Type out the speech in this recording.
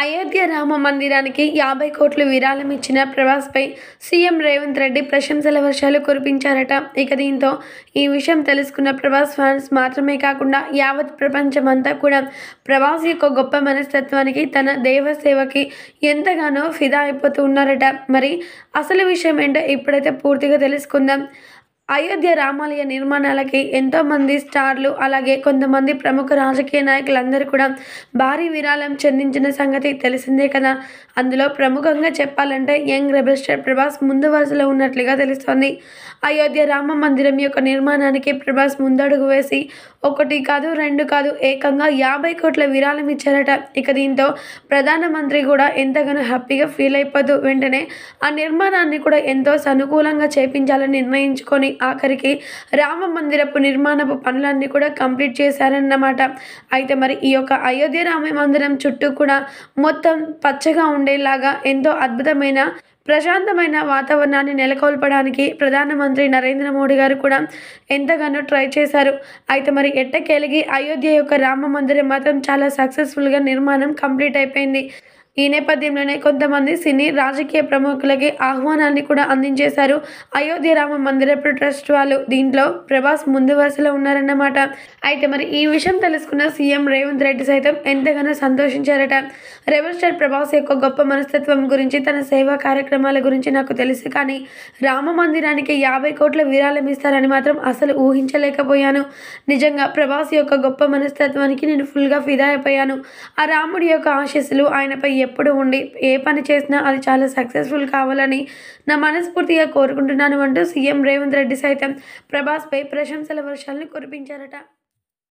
అయోధ్య రామ మందిరానికి యాభై కోట్లు విరాళం ఇచ్చిన ప్రభాస్పై సీఎం రేవంత్ రెడ్డి ప్రశంసల వర్షాలు కురిపించారట ఇక దీంతో ఈ విషయం తెలుసుకున్న ప్రభాస్ ఫ్యాన్స్ మాత్రమే కాకుండా యావత్ ప్రపంచమంతా కూడా ప్రభాస్ యొక్క గొప్ప మనస్తత్వానికి తన దేవ సేవకి ఎంతగానో ఫిదా అయిపోతూ ఉన్నారట మరి అసలు విషయం ఏంటో ఇప్పుడైతే పూర్తిగా తెలుసుకుందాం అయోధ్య రామాలయ నిర్మాణాలకి ఎంతోమంది స్టార్లు అలాగే కొంతమంది ప్రముఖ రాజకీయ నాయకులందరూ కూడా భారీ విరాళం చెందించిన సంగతి తెలిసిందే కదా అందులో ప్రముఖంగా చెప్పాలంటే యంగ్ రెబిస్టర్ ప్రభాస్ ముందు వరుసలో ఉన్నట్లుగా తెలుస్తోంది అయోధ్య రామ మందిరం యొక్క నిర్మాణానికి ప్రభాస్ ముందడుగు వేసి ఒకటి కాదు రెండు కాదు ఏకంగా యాభై కోట్ల విరాళం ఇచ్చారట ఇక దీంతో ప్రధానమంత్రి కూడా ఎంతగానో హ్యాపీగా ఫీల్ అయిపోతూ వెంటనే ఆ నిర్మాణాన్ని కూడా ఎంతో సనుకూలంగా చేపించాలని నిర్ణయించుకొని ఆఖరికి రామ మందిరపు నిర్మాణపు పనులన్నీ కూడా కంప్లీట్ చేశారన్నమాట అయితే మరి ఈ యొక్క అయోధ్య రామ మందిరం చుట్టూ కూడా మొత్తం పచ్చగా ఉండేలాగా ఎంతో అద్భుతమైన ప్రశాంతమైన వాతావరణాన్ని నెలకొల్పడానికి ప్రధానమంత్రి నరేంద్ర మోడీ గారు కూడా ఎంతగానో ట్రై చేశారు అయితే మరి ఎట్టకేలిగి అయోధ్య యొక్క రామ మందిరం మాత్రం చాలా సక్సెస్ఫుల్గా నిర్మాణం కంప్లీట్ అయిపోయింది ఈ నేపథ్యంలోనే కొంతమంది సినీ రాజకీయ ప్రముఖులకి ఆహ్వానాన్ని కూడా అందించేశారు అయోధ్య రామ మందిరపు ట్రస్ట్ వాళ్ళు దీంట్లో ప్రభాస్ ముందు వరుసలో ఉన్నారన్నమాట అయితే మరి ఈ విషయం తెలుసుకున్న సీఎం రేవంత్ రెడ్డి సైతం ఎంతగానో సంతోషించారట రెబల్ స్టార్ ప్రభాస్ యొక్క గొప్ప మనస్తత్వం గురించి తన సేవా కార్యక్రమాల గురించి నాకు తెలుసు కానీ రామ మందిరానికి యాభై కోట్ల విరాళం ఇస్తారని మాత్రం అసలు ఊహించలేకపోయాను నిజంగా ప్రభాస్ యొక్క గొప్ప మనస్తత్వానికి నేను ఫుల్గా ఫిదా అయిపోయాను ఆ రాముడి యొక్క ఆశీస్సులు ఆయనపై ఎప్పుడు ఉండి ఏ పని చేసినా అది చాలా సక్సెస్ఫుల్ కావాలని నా మనస్ఫూర్తిగా కోరుకుంటున్నాను అంటూ సీఎం రేవంత్ రెడ్డి సైతం ప్రభాస్పై ప్రశంసల వర్షాలను కురిపించారట